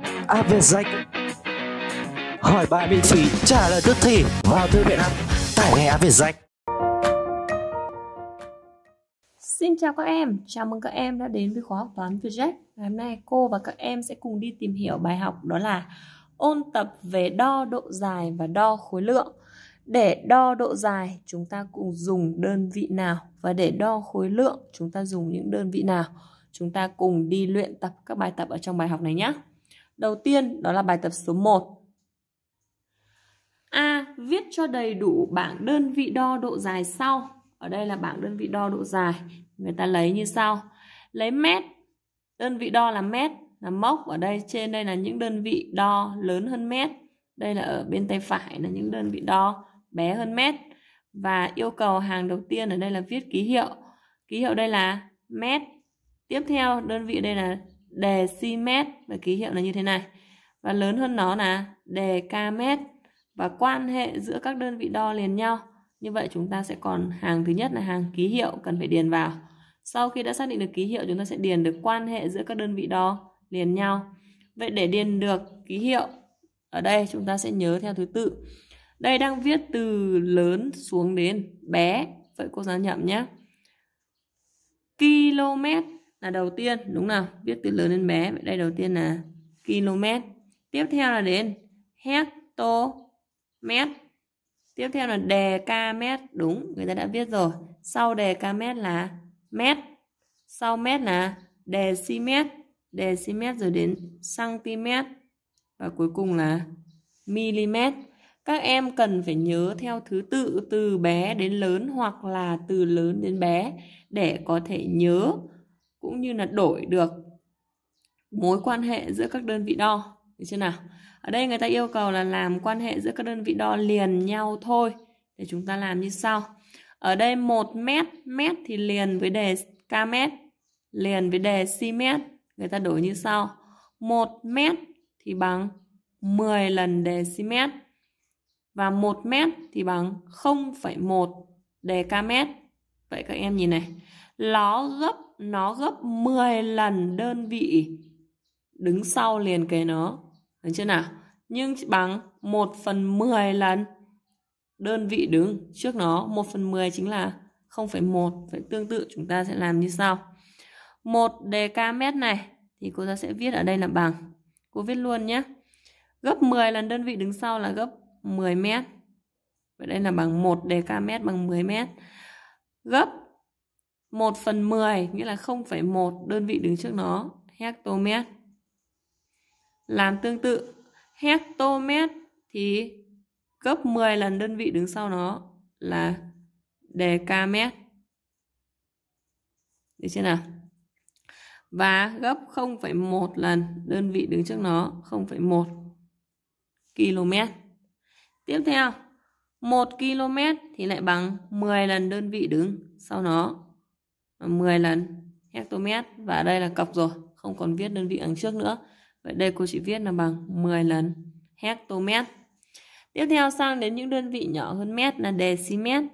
app à, về danh hỏi bài miễn phí trả lời tức thì vào thư viện app tải ngay app về danh Xin chào các em, chào mừng các em đã đến với khóa học toán Vietjet. Ngày hôm nay cô và các em sẽ cùng đi tìm hiểu bài học đó là ôn tập về đo độ dài và đo khối lượng. Để đo độ dài chúng ta cùng dùng đơn vị nào và để đo khối lượng chúng ta dùng những đơn vị nào. Chúng ta cùng đi luyện tập các bài tập ở trong bài học này nhé. Đầu tiên đó là bài tập số 1. A. Viết cho đầy đủ bảng đơn vị đo độ dài sau. Ở đây là bảng đơn vị đo độ dài. Người ta lấy như sau. Lấy mét. Đơn vị đo là mét. Là mốc. Ở đây trên đây là những đơn vị đo lớn hơn mét. Đây là ở bên tay phải là những đơn vị đo bé hơn mét. Và yêu cầu hàng đầu tiên ở đây là viết ký hiệu. Ký hiệu đây là mét. Tiếp theo đơn vị đây là đề mét và ký hiệu là như thế này và lớn hơn nó là đề mét và quan hệ giữa các đơn vị đo liền nhau như vậy chúng ta sẽ còn hàng thứ nhất là hàng ký hiệu cần phải điền vào sau khi đã xác định được ký hiệu chúng ta sẽ điền được quan hệ giữa các đơn vị đo liền nhau vậy để điền được ký hiệu ở đây chúng ta sẽ nhớ theo thứ tự đây đang viết từ lớn xuống đến bé vậy cô giáo nhậm nhé km là đầu tiên đúng nào viết từ lớn đến bé vậy đây đầu tiên là km tiếp theo là đến hectomet tiếp theo là mét đúng người ta đã viết rồi sau mét là mét sau mét là decimet decimet rồi đến cm và cuối cùng là mm các em cần phải nhớ theo thứ tự từ bé đến lớn hoặc là từ lớn đến bé để có thể nhớ cũng như là đổi được mối quan hệ giữa các đơn vị đo được chưa nào ở đây người ta yêu cầu là làm quan hệ giữa các đơn vị đo liền nhau thôi để chúng ta làm như sau ở đây một mét mét thì liền với đề mét liền với đề cm người ta đổi như sau một mét thì bằng 10 lần đề cm và một mét thì bằng 0,1 đề mét vậy các em nhìn này nó gấp nó gấp 10 lần đơn vị đứng sau liền kề nó. Được chưa nào? Nhưng bằng 1 phần 10 lần đơn vị đứng trước nó. 1 phần 10 chính là 0,1. Vậy tương tự chúng ta sẽ làm như sau. một đề ca mét này thì cô ta sẽ viết ở đây là bằng. Cô viết luôn nhé. Gấp 10 lần đơn vị đứng sau là gấp 10 mét. Vậy đây là bằng 1 đề ca mét bằng 10 mét. Gấp 1 phần 10 nghĩa là 0,1 đơn vị đứng trước nó hectomet làm tương tự hectomet thì gấp 10 lần đơn vị đứng sau nó là decamet được chưa nào và gấp 0,1 lần đơn vị đứng trước nó 0,1 km tiếp theo 1 km thì lại bằng 10 lần đơn vị đứng sau nó 10 lần hectomet và đây là cọc rồi không còn viết đơn vị đằng trước nữa vậy đây cô chỉ viết là bằng 10 lần hectomet tiếp theo sang đến những đơn vị nhỏ hơn mét là decimet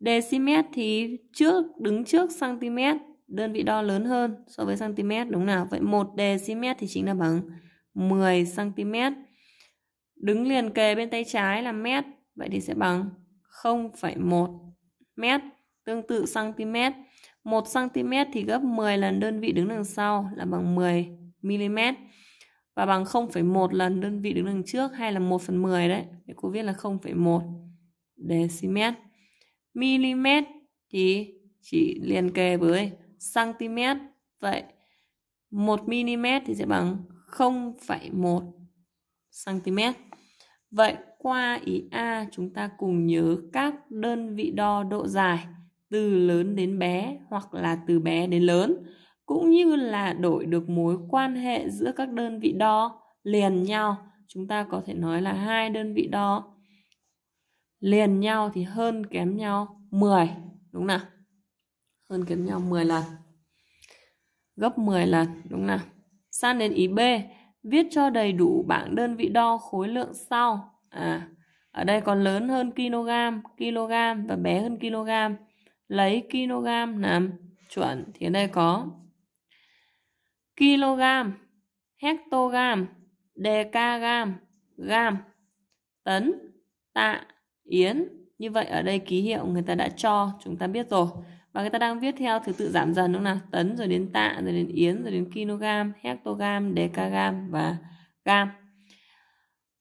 decimet thì trước đứng trước cm đơn vị đo lớn hơn so với cm đúng nào vậy một decimet thì chính là bằng 10 cm đứng liền kề bên tay trái là mét vậy thì sẽ bằng 0,1 mét tương tự cm 1cm thì gấp 10 lần đơn vị đứng đằng sau là bằng 10mm và bằng 0,1 lần đơn vị đứng đằng trước hay là 1 phần 10 đấy. Thì cô viết là 0,1 dm. Mm thì chỉ liền kề với cm. Vậy 1 mm thì sẽ bằng 0,1 cm. Vậy qua ý A chúng ta cùng nhớ các đơn vị đo độ dài từ lớn đến bé hoặc là từ bé đến lớn cũng như là đổi được mối quan hệ giữa các đơn vị đo liền nhau chúng ta có thể nói là hai đơn vị đo liền nhau thì hơn kém nhau 10 đúng nào hơn kém nhau 10 lần gấp 10 lần đúng nào sang đến ý B viết cho đầy đủ bảng đơn vị đo khối lượng sau à ở đây còn lớn hơn kg kg và bé hơn kg lấy kg làm chuẩn thì ở đây có kg hectogram, decagram, gam tấn tạ yến như vậy ở đây ký hiệu người ta đã cho chúng ta biết rồi và người ta đang viết theo thứ tự giảm dần đúng không nào tấn rồi đến tạ rồi đến yến rồi đến kg hectogram, decagram và gam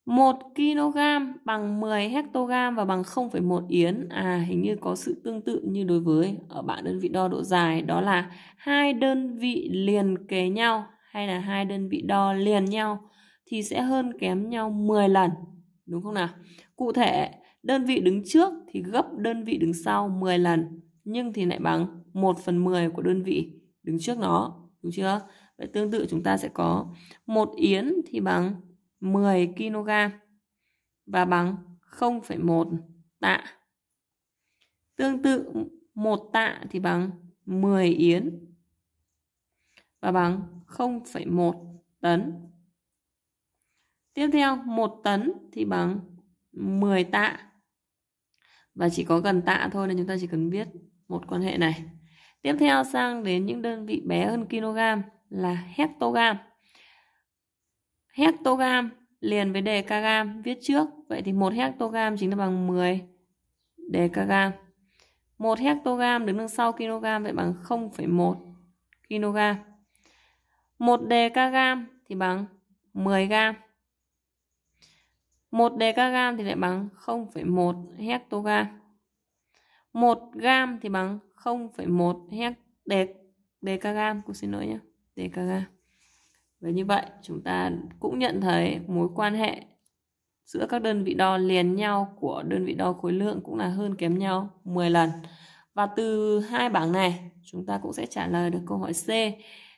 1 kg bằng 10 hectogram và bằng 0,1 yến. À hình như có sự tương tự như đối với ở bảng đơn vị đo độ dài đó là hai đơn vị liền kề nhau hay là hai đơn vị đo liền nhau thì sẽ hơn kém nhau 10 lần. Đúng không nào? Cụ thể đơn vị đứng trước thì gấp đơn vị đứng sau 10 lần nhưng thì lại bằng 1 phần 10 của đơn vị đứng trước nó. Đúng chưa? Vậy tương tự chúng ta sẽ có một yến thì bằng 10 kg và bằng 0,1 tạ. Tương tự 1 tạ thì bằng 10 yến và bằng 0,1 tấn. Tiếp theo 1 tấn thì bằng 10 tạ và chỉ có gần tạ thôi nên chúng ta chỉ cần biết một quan hệ này. Tiếp theo sang đến những đơn vị bé hơn kg là hectogam hectogram liền với đề kg viết trước. Vậy thì 1 hectogram chính là bằng 10 đề kg. 1 hectogam đứng đằng sau kg vậy bằng 0,1 kg. 1 đề kg thì bằng 10 gam 1 đề kg thì lại bằng 0,1 hectogram 1 gam thì bằng 0,1 hec đề đề kg, cô xin lỗi nhé, đề kg. Và như vậy chúng ta cũng nhận thấy mối quan hệ giữa các đơn vị đo liền nhau của đơn vị đo khối lượng cũng là hơn kém nhau 10 lần. Và từ hai bảng này chúng ta cũng sẽ trả lời được câu hỏi C.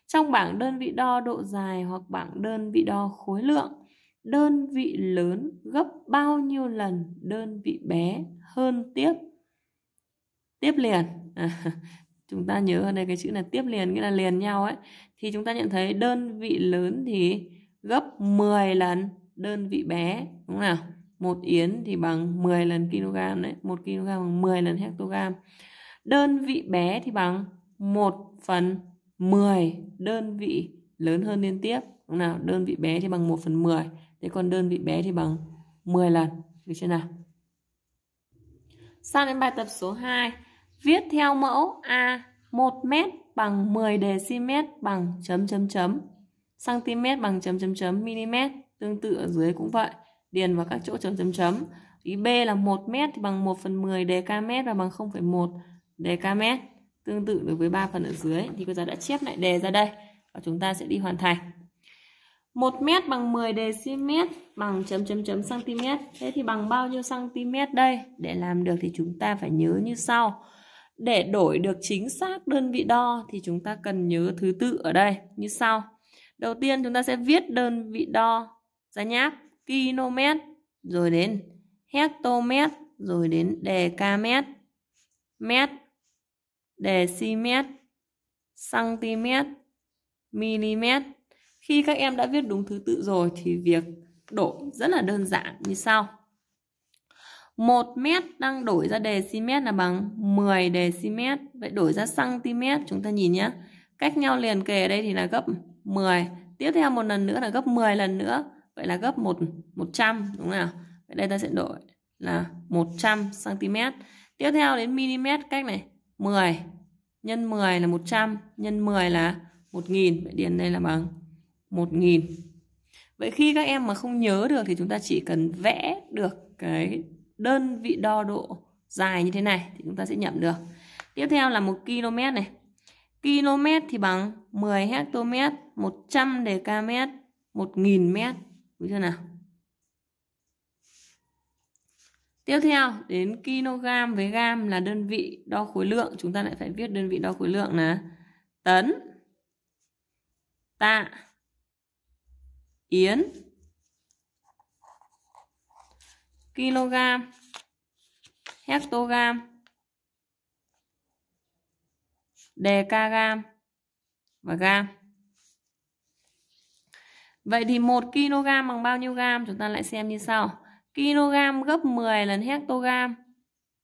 Trong bảng đơn vị đo độ dài hoặc bảng đơn vị đo khối lượng, đơn vị lớn gấp bao nhiêu lần đơn vị bé hơn tiếp tiếp liền à, chúng ta nhớ ở đây cái chữ là tiếp liền nghĩa là liền nhau ấy thì chúng ta nhận thấy đơn vị lớn thì gấp 10 lần đơn vị bé đúng không nào một yến thì bằng 10 lần kg đấy một kg bằng 10 lần hectogram đơn vị bé thì bằng 1 phần 10 đơn vị lớn hơn liên tiếp đúng không nào đơn vị bé thì bằng 1 phần 10 thế còn đơn vị bé thì bằng 10 lần được chưa nào sang đến bài tập số 2 Viết theo mẫu A 1 m bằng 10 dm bằng chấm chấm chấm cm bằng chấm chấm chấm mm tương tự ở dưới cũng vậy điền vào các chỗ chấm chấm chấm ý B là 1 m thì bằng 1 phần 10 dkm và bằng 0,1 dkm tương tự đối với 3 phần ở dưới thì cô giáo đã chép lại đề ra đây và chúng ta sẽ đi hoàn thành 1 m bằng 10 dm bằng chấm chấm chấm cm thế thì bằng bao nhiêu cm đây để làm được thì chúng ta phải nhớ như sau để đổi được chính xác đơn vị đo thì chúng ta cần nhớ thứ tự ở đây như sau. Đầu tiên chúng ta sẽ viết đơn vị đo ra nháp km rồi đến hectomet rồi đến decamet mét decimet cm mm khi các em đã viết đúng thứ tự rồi thì việc đổi rất là đơn giản như sau 1 mét đang đổi ra dm là bằng 10 dm. Vậy đổi ra cm chúng ta nhìn nhé. Cách nhau liền kề đây thì là gấp 10. Tiếp theo một lần nữa là gấp 10 lần nữa. Vậy là gấp 1 100 đúng không nào? Vậy đây ta sẽ đổi là 100 cm. Tiếp theo đến mm cách này 10 nhân 10 là 100 nhân 10 là 1000 vậy điền đây là bằng 1000. Vậy khi các em mà không nhớ được thì chúng ta chỉ cần vẽ được cái đơn vị đo độ dài như thế này thì chúng ta sẽ nhận được. Tiếp theo là 1 km này. Km thì bằng 10 hectomet, 100 dkm, 1000 m. Đúng chưa nào? Tiếp theo đến kg với gam là đơn vị đo khối lượng, chúng ta lại phải viết đơn vị đo khối lượng là tấn tạ yến kg hectogam decagam và gam Vậy thì 1 kg bằng bao nhiêu gam? Chúng ta lại xem như sau. Kg gấp 10 lần hectogam.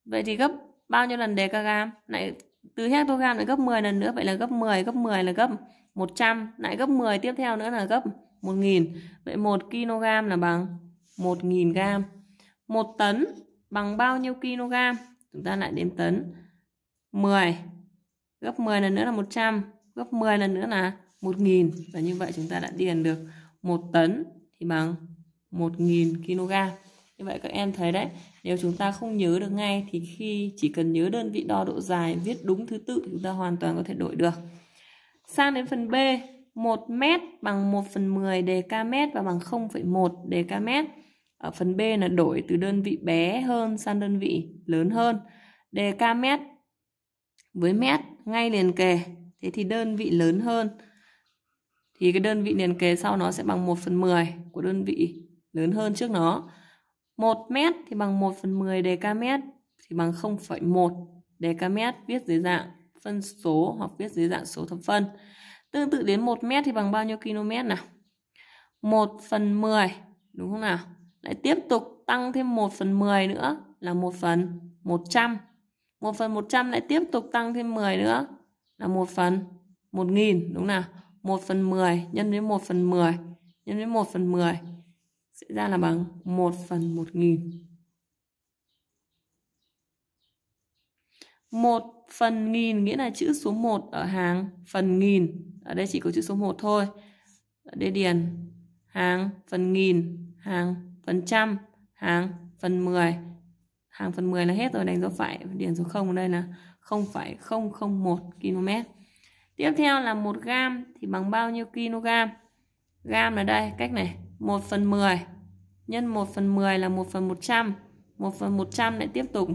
Vậy thì gấp bao nhiêu lần decagam? Lại từ hectogam lại gấp 10 lần nữa. Vậy là gấp 10, gấp 10 là gấp 100. Lại gấp 10 tiếp theo nữa là gấp 1000. Vậy 1 kg là bằng 1000 gram. 1 tấn bằng bao nhiêu kg? Chúng ta lại đếm tấn. 10 gấp 10 lần nữa là 100, gấp 10 lần nữa là 1000 và như vậy chúng ta đã điền được 1 tấn thì bằng 1000 kg. Như vậy các em thấy đấy, nếu chúng ta không nhớ được ngay thì khi chỉ cần nhớ đơn vị đo độ dài viết đúng thứ tự chúng ta hoàn toàn có thể đổi được. Sang đến phần B, 1 m bằng 1 phần ca mét và bằng 0,1 mét ở phần B là đổi từ đơn vị bé hơn sang đơn vị lớn hơn đề ca mét với mét ngay liền kề thế thì đơn vị lớn hơn thì cái đơn vị liền kề sau nó sẽ bằng 1 phần 10 của đơn vị lớn hơn trước nó 1 mét thì bằng 1 phần 10 đề ca mét thì bằng 0,1 đề ca mét viết dưới dạng phân số hoặc viết dưới dạng số thập phân tương tự đến 1 mét thì bằng bao nhiêu km nào 1 phần 10 đúng không nào lại tiếp tục tăng thêm 1 phần 10 nữa là 1 phần 100 1 phần 100 lại tiếp tục tăng thêm 10 nữa là 1 phần 1000 đúng nào 1 phần 10 nhân với 1 phần 10 nhân với 1 phần 10 sẽ ra là bằng 1 phần 1000 1 phần nghìn nghĩa là chữ số 1 ở hàng phần nghìn. Ở đây chỉ có chữ số 1 thôi. Ở đây điền hàng phần nghìn, hàng phần trăm hàng phần 10 hàng phần 10 là hết rồi đánh dấu phải điền số 0 ở đây là 0,001 km tiếp theo là 1 gam thì bằng bao nhiêu kg gam là đây cách này 1 phần 10 nhân 1 phần 10 là 1 phần 100 1 phần 100 lại tiếp tục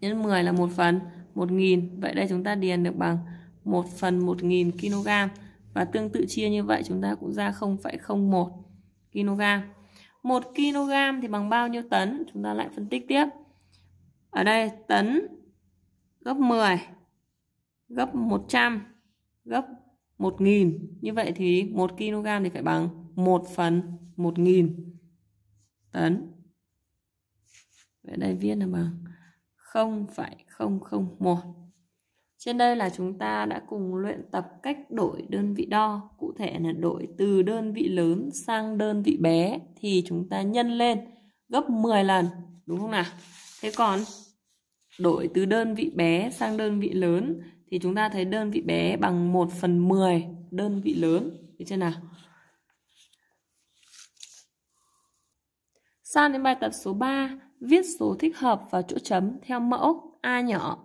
nhân 10 là 1 phần 1.000 vậy đây chúng ta điền được bằng 1 phần 1.000 kg và tương tự chia như vậy chúng ta cũng ra 0,01 kg 1 kg thì bằng bao nhiêu tấn? Chúng ta lại phân tích tiếp. Ở đây tấn gấp 10, gấp 100, gấp 1.000. Như vậy thì 1 kg thì phải bằng 1 phần 1.000 tấn. Vậy đây viết là bằng 0,001 trên đây là chúng ta đã cùng luyện tập cách đổi đơn vị đo, cụ thể là đổi từ đơn vị lớn sang đơn vị bé thì chúng ta nhân lên gấp 10 lần, đúng không nào? Thế còn đổi từ đơn vị bé sang đơn vị lớn thì chúng ta thấy đơn vị bé bằng 1 phần 10 đơn vị lớn, thấy chưa nào? Sang đến bài tập số 3, viết số thích hợp vào chỗ chấm theo mẫu A nhỏ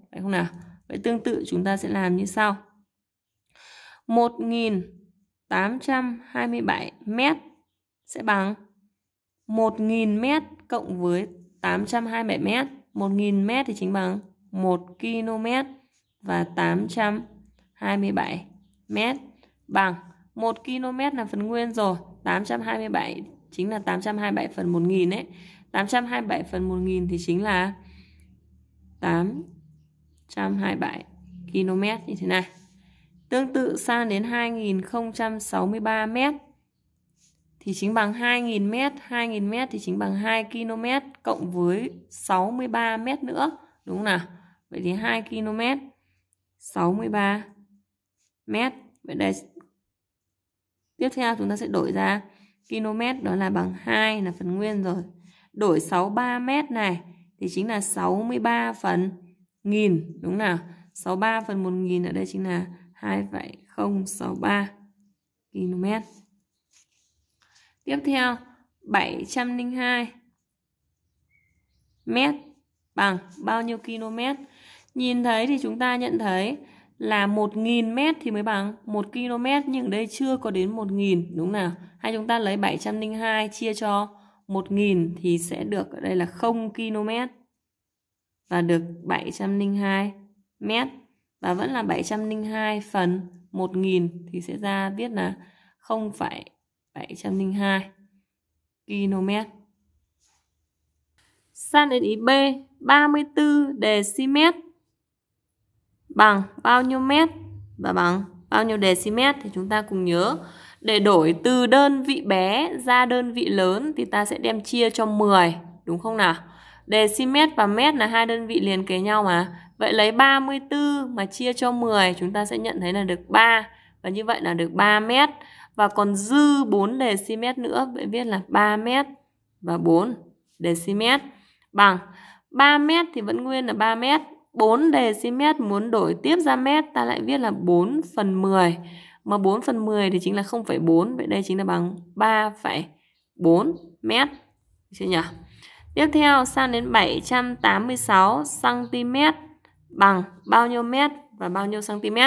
phải không nào vậy tương tự chúng ta sẽ làm như sau 1.827 mét sẽ bằng 1.000 mét cộng với 827 mét 1.000 mét thì chính bằng 1 km và 827 mét bằng 1 km là phần nguyên rồi 827 chính là 827 phần 1000 ấy 827 phần 1000 thì chính là 8 127 km như thế này. Tương tự sang đến 2063 m thì chính bằng 2.000 m, 2.000 m thì chính bằng 2 km cộng với 63 m nữa, đúng không nào? Vậy thì 2 km 63 m. Vậy đây tiếp theo chúng ta sẽ đổi ra km đó là bằng 2 là phần nguyên rồi. Đổi 63 m này thì chính là 63 phần nghìn đúng nào 63 phần 1 nghìn ở đây chính là 2,063 km tiếp theo 702 mét bằng bao nhiêu km nhìn thấy thì chúng ta nhận thấy là 1.000 mét thì mới bằng 1 km nhưng đây chưa có đến 1.000 đúng nào hay chúng ta lấy 702 chia cho 1.000 thì sẽ được ở đây là 0 km và được 702 mét và vẫn là 702 phần 1.000 thì sẽ ra viết là 0,702 km. Sang đến ý B, 34 decimet bằng bao nhiêu mét và bằng bao nhiêu decimet thì chúng ta cùng nhớ. Để đổi từ đơn vị bé ra đơn vị lớn thì ta sẽ đem chia cho 10, đúng không nào? Decimet và mét là hai đơn vị liền kế nhau mà. Vậy lấy 34 mà chia cho 10 chúng ta sẽ nhận thấy là được 3 và như vậy là được 3 mét và còn dư 4 decimet nữa vậy viết là 3 mét và 4 decimet bằng 3 mét thì vẫn nguyên là 3 mét 4 decimet muốn đổi tiếp ra mét ta lại viết là 4 phần 10 mà 4 phần 10 thì chính là 0,4 vậy đây chính là bằng 3,4 mét chưa nhỉ Tiếp theo sang đến 786 cm bằng bao nhiêu mét và bao nhiêu cm.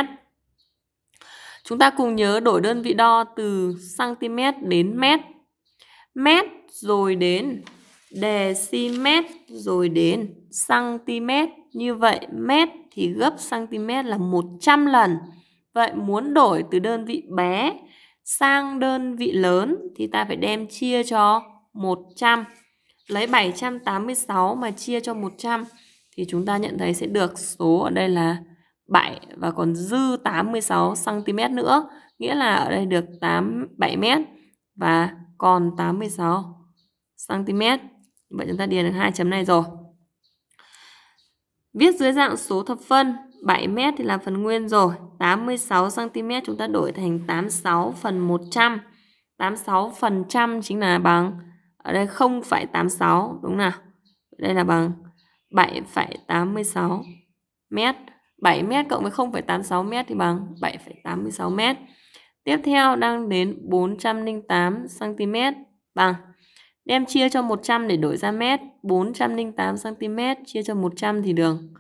Chúng ta cùng nhớ đổi đơn vị đo từ cm đến mét. Mét rồi đến decimet rồi đến cm. Như vậy mét thì gấp cm là 100 lần. Vậy muốn đổi từ đơn vị bé sang đơn vị lớn thì ta phải đem chia cho 100. Lấy 786 mà chia cho 100 thì chúng ta nhận thấy sẽ được số ở đây là 7 và còn dư 86 cm nữa, nghĩa là ở đây được 87 m và còn 86 cm. Vậy chúng ta điền được hai chấm này rồi. Viết dưới dạng số thập phân 7m thì là phần nguyên rồi 86cm chúng ta đổi thành 86 phần 100 86 phần trăm chính là bằng ở đây 0,86 đúng nào đây là bằng 7,86 mét 7 mét cộng với 0,86 mét thì bằng 7,86 mét tiếp theo đang đến 408 cm bằng đem chia cho 100 để đổi ra mét 408 cm chia cho 100 thì đường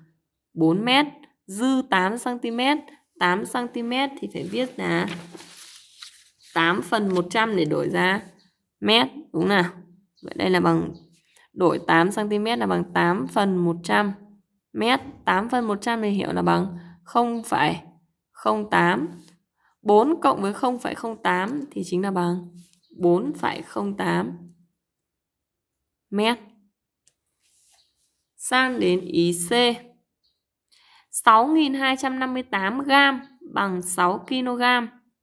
4 mét dư 8 cm 8 cm thì phải viết là 8 phần 100 để đổi ra mét đúng nào Vậy đây là bằng đổi 8 cm là bằng 8 phần 100 m. 8 phần 100 thì hiểu là bằng 0,08. 4 cộng với 0,08 thì chính là bằng 4,08 m. Sang đến ý C. 6.258 gram bằng 6 kg,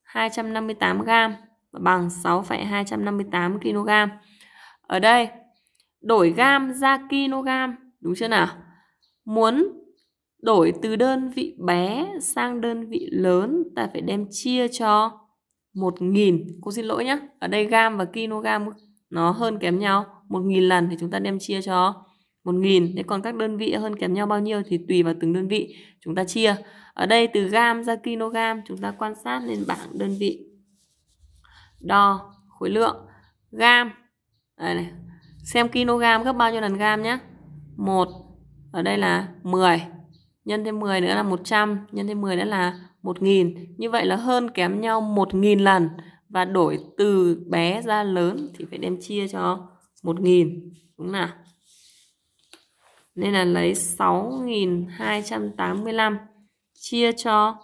258 gram bằng 6,258 kg. Ở đây đổi gam ra kg đúng chưa nào? Muốn đổi từ đơn vị bé sang đơn vị lớn ta phải đem chia cho 1.000. Cô xin lỗi nhé. Ở đây gam và kg nó hơn kém nhau. 1.000 lần thì chúng ta đem chia cho 1.000. Thế còn các đơn vị hơn kém nhau bao nhiêu thì tùy vào từng đơn vị chúng ta chia. Ở đây từ gam ra kg chúng ta quan sát lên bảng đơn vị. Đo khối lượng. Gam đây này. Xem kg gấp bao nhiêu lần gam nhé. 1 ở đây là 10 nhân thêm 10 nữa là 100 nhân thêm 10 nữa là 1000. Như vậy là hơn kém nhau 1000 lần và đổi từ bé ra lớn thì phải đem chia cho 1000 đúng nào? Nên là lấy 6285 chia cho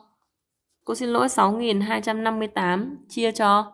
Cô xin lỗi 6258 chia cho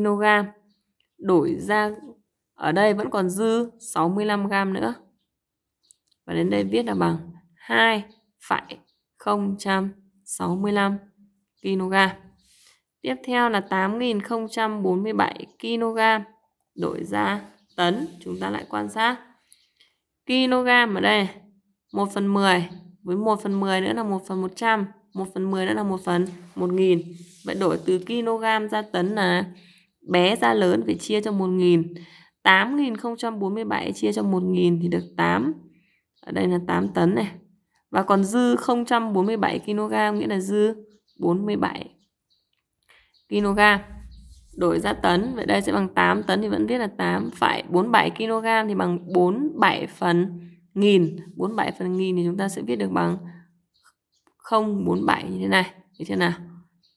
kg đổi ra ở đây vẫn còn dư 65 g nữa và đến đây viết là bằng 2,065 kg tiếp theo là 8.047 kg đổi ra tấn chúng ta lại quan sát kg ở đây 1 phần 10 với 1 phần 10 nữa là 1 phần 100 1 phần 10 nữa là 1 phần 1 nghìn vậy đổi từ kg ra tấn là bé ra lớn phải chia cho 1000. 8047 chia cho 1000 thì được 8. Ở đây là 8 tấn này. Và còn dư 047 kg nghĩa là dư 47 kg. Đổi ra tấn, vậy đây sẽ bằng 8 tấn thì vẫn viết là 8,47 kg thì bằng 47 phần nghìn. 47 phần nghìn thì chúng ta sẽ viết được bằng 047 như thế này. Như thế nào?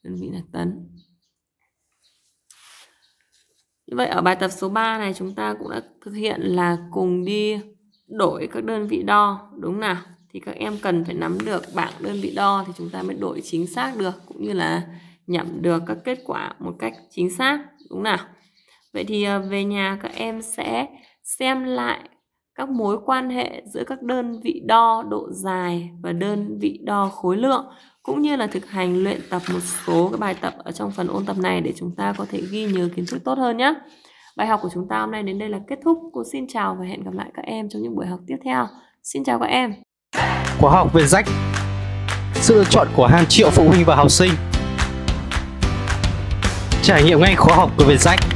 Đơn vị là tấn vậy ở bài tập số 3 này chúng ta cũng đã thực hiện là cùng đi đổi các đơn vị đo đúng nào? Thì các em cần phải nắm được bảng đơn vị đo thì chúng ta mới đổi chính xác được cũng như là nhận được các kết quả một cách chính xác đúng nào? Vậy thì ờ, về nhà các em sẽ xem lại các mối quan hệ giữa các đơn vị đo độ dài và đơn vị đo khối lượng cũng như là thực hành luyện tập một số cái bài tập ở trong phần ôn tập này để chúng ta có thể ghi nhớ kiến thức tốt hơn nhé. Bài học của chúng ta hôm nay đến đây là kết thúc. Cô xin chào và hẹn gặp lại các em trong những buổi học tiếp theo. Xin chào các em. Khóa học về rách Sự lựa chọn của hàng triệu phụ huynh và học sinh Trải nghiệm ngay khóa học của việt Vietjet